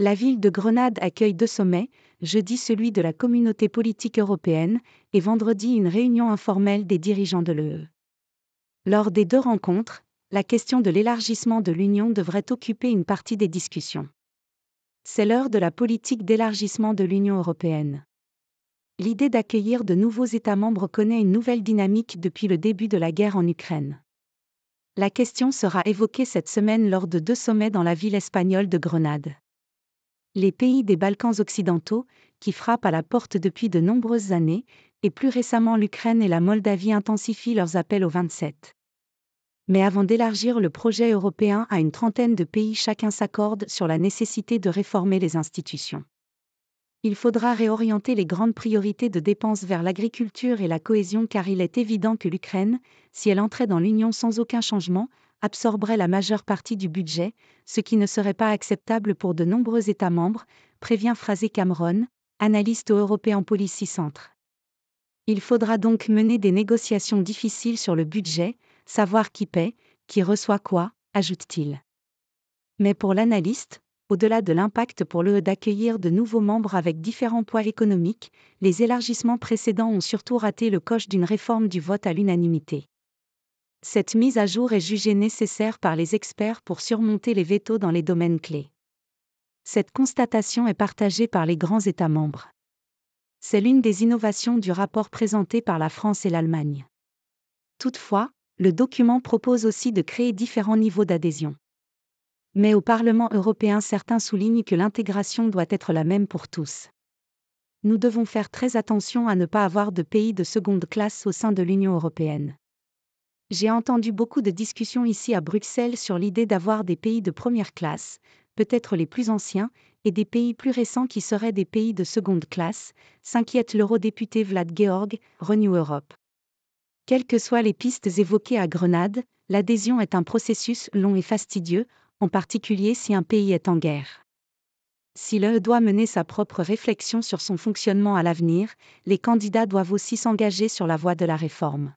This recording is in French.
La ville de Grenade accueille deux sommets, jeudi celui de la communauté politique européenne et vendredi une réunion informelle des dirigeants de l'UE. E e. Lors des deux rencontres, la question de l'élargissement de l'Union devrait occuper une partie des discussions. C'est l'heure de la politique d'élargissement de l'Union européenne. L'idée d'accueillir de nouveaux États membres connaît une nouvelle dynamique depuis le début de la guerre en Ukraine. La question sera évoquée cette semaine lors de deux sommets dans la ville espagnole de Grenade les pays des Balkans occidentaux, qui frappent à la porte depuis de nombreuses années, et plus récemment l'Ukraine et la Moldavie intensifient leurs appels au 27. Mais avant d'élargir le projet européen à une trentaine de pays, chacun s'accorde sur la nécessité de réformer les institutions. Il faudra réorienter les grandes priorités de dépenses vers l'agriculture et la cohésion car il est évident que l'Ukraine, si elle entrait dans l'Union sans aucun changement, absorberait la majeure partie du budget, ce qui ne serait pas acceptable pour de nombreux États membres, prévient Fraser Cameron, analyste au European Policy Centre. Il faudra donc mener des négociations difficiles sur le budget, savoir qui paie, qui reçoit quoi, ajoute-t-il. Mais pour l'analyste, au-delà de l'impact pour l'UE e d'accueillir de nouveaux membres avec différents poids économiques, les élargissements précédents ont surtout raté le coche d'une réforme du vote à l'unanimité. Cette mise à jour est jugée nécessaire par les experts pour surmonter les vétos dans les domaines clés. Cette constatation est partagée par les grands États membres. C'est l'une des innovations du rapport présenté par la France et l'Allemagne. Toutefois, le document propose aussi de créer différents niveaux d'adhésion. Mais au Parlement européen, certains soulignent que l'intégration doit être la même pour tous. Nous devons faire très attention à ne pas avoir de pays de seconde classe au sein de l'Union européenne. J'ai entendu beaucoup de discussions ici à Bruxelles sur l'idée d'avoir des pays de première classe, peut-être les plus anciens, et des pays plus récents qui seraient des pays de seconde classe, s'inquiète l'eurodéputé Vlad Georg, Renew Europe. Quelles que soient les pistes évoquées à Grenade, l'adhésion est un processus long et fastidieux, en particulier si un pays est en guerre. Si l'UE e doit mener sa propre réflexion sur son fonctionnement à l'avenir, les candidats doivent aussi s'engager sur la voie de la réforme.